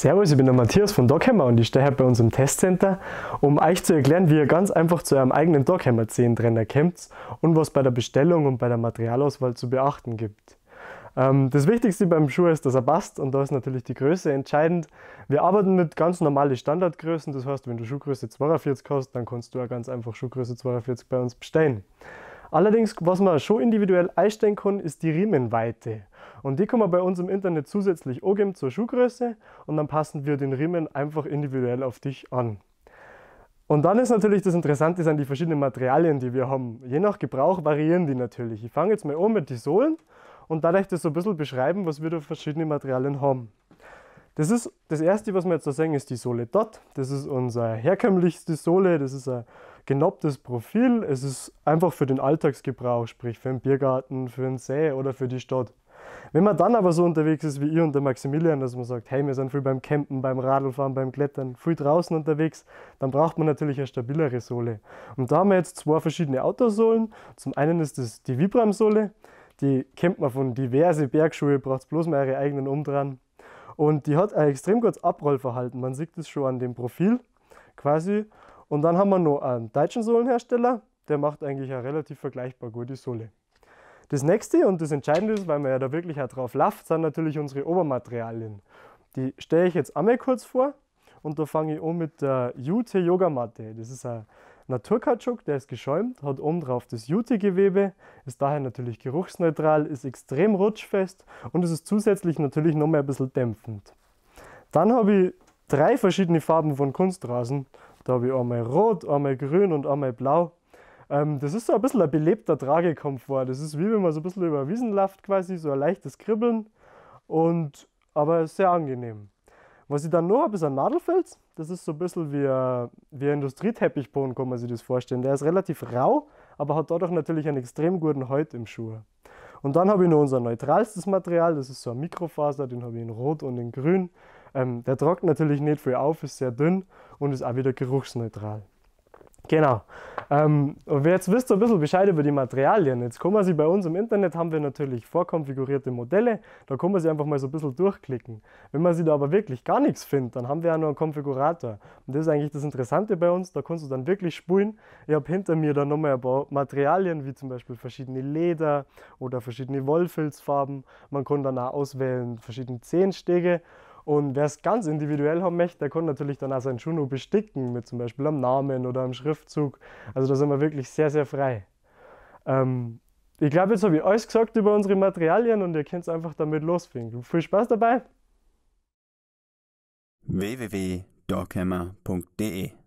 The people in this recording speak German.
Servus, ich bin der Matthias von Doghammer und ich stehe hier bei uns im Testcenter, um euch zu erklären, wie ihr ganz einfach zu eurem eigenen Doghammer Zehentrenner kommt und was bei der Bestellung und bei der Materialauswahl zu beachten gibt. Ähm, das Wichtigste beim Schuh ist, dass er passt und da ist natürlich die Größe entscheidend. Wir arbeiten mit ganz normalen Standardgrößen, das heißt, wenn du Schuhgröße 42 hast, dann kannst du ja ganz einfach Schuhgröße 42 bei uns bestellen. Allerdings, was man schon individuell einstellen kann, ist die Riemenweite. Und die kann man bei uns im Internet zusätzlich angeben zur Schuhgröße und dann passen wir den Riemen einfach individuell auf dich an. Und dann ist natürlich das Interessante, sind die verschiedenen Materialien, die wir haben. Je nach Gebrauch variieren die natürlich. Ich fange jetzt mal an mit den Sohlen und da möchte ich das so ein bisschen beschreiben, was wir da verschiedene Materialien haben. Das ist das erste, was wir jetzt da sehen, ist die Sohle Dot. Das ist unsere herkömmlichste Sohle. Das ist eine genopptes Profil. Es ist einfach für den Alltagsgebrauch, sprich für einen Biergarten, für einen See oder für die Stadt. Wenn man dann aber so unterwegs ist wie ihr und der Maximilian, dass man sagt, hey, wir sind viel beim Campen, beim Radlfahren, beim Klettern, viel draußen unterwegs, dann braucht man natürlich eine stabilere Sohle. Und da haben wir jetzt zwei verschiedene Autosohlen. Zum einen ist das die Vibram-Sohle, die kennt man von diverse Bergschuhe, braucht bloß mal ihre eigenen um Und die hat ein extrem gutes Abrollverhalten, man sieht das schon an dem Profil quasi. Und dann haben wir noch einen deutschen Sohlenhersteller, der macht eigentlich eine relativ vergleichbar gute Sohle. Das nächste und das Entscheidende ist, weil man ja da wirklich auch drauf läuft, sind natürlich unsere Obermaterialien. Die stelle ich jetzt einmal kurz vor und da fange ich an mit der Jute Yogamatte. Das ist ein Naturkautschuk, der ist geschäumt, hat oben drauf das Jute-Gewebe, ist daher natürlich geruchsneutral, ist extrem rutschfest und es ist zusätzlich natürlich noch mal ein bisschen dämpfend. Dann habe ich drei verschiedene Farben von Kunstrasen. Da habe ich einmal rot, einmal grün und einmal blau. Ähm, das ist so ein bisschen ein belebter Tragekomfort. Das ist wie wenn man so ein bisschen über Wiesen läuft quasi, so ein leichtes Kribbeln. Und, aber sehr angenehm. Was ich dann noch habe, ist ein Nadelfilz. Das ist so ein bisschen wie ein, wie ein Industrieteppichboden, kann man sich das vorstellen. Der ist relativ rau, aber hat dadurch natürlich einen extrem guten Halt im Schuh. Und dann habe ich noch unser neutralstes Material, das ist so ein Mikrofaser, den habe ich in Rot und in Grün. Ähm, der trocknet natürlich nicht viel auf, ist sehr dünn und ist auch wieder geruchsneutral. Genau, ähm, und jetzt wisst ihr ein bisschen Bescheid über die Materialien. Jetzt kann man sie bei uns im Internet, haben wir natürlich vorkonfigurierte Modelle, da kann man sie einfach mal so ein bisschen durchklicken. Wenn man sie da aber wirklich gar nichts findet, dann haben wir ja nur einen Konfigurator. Und das ist eigentlich das Interessante bei uns, da kannst du dann wirklich spulen. Ich habe hinter mir dann nochmal ein paar Materialien, wie zum Beispiel verschiedene Leder oder verschiedene Wollfilzfarben. Man kann dann auch auswählen verschiedene Zehenstege und wer es ganz individuell haben möchte, der kann natürlich dann auch seinen Juno besticken, mit zum Beispiel einem Namen oder einem Schriftzug. Also da sind wir wirklich sehr, sehr frei. Ähm, ich glaube, jetzt habe ich alles gesagt über unsere Materialien und ihr könnt einfach damit losfinden. Viel Spaß dabei! www.dorkheimer.de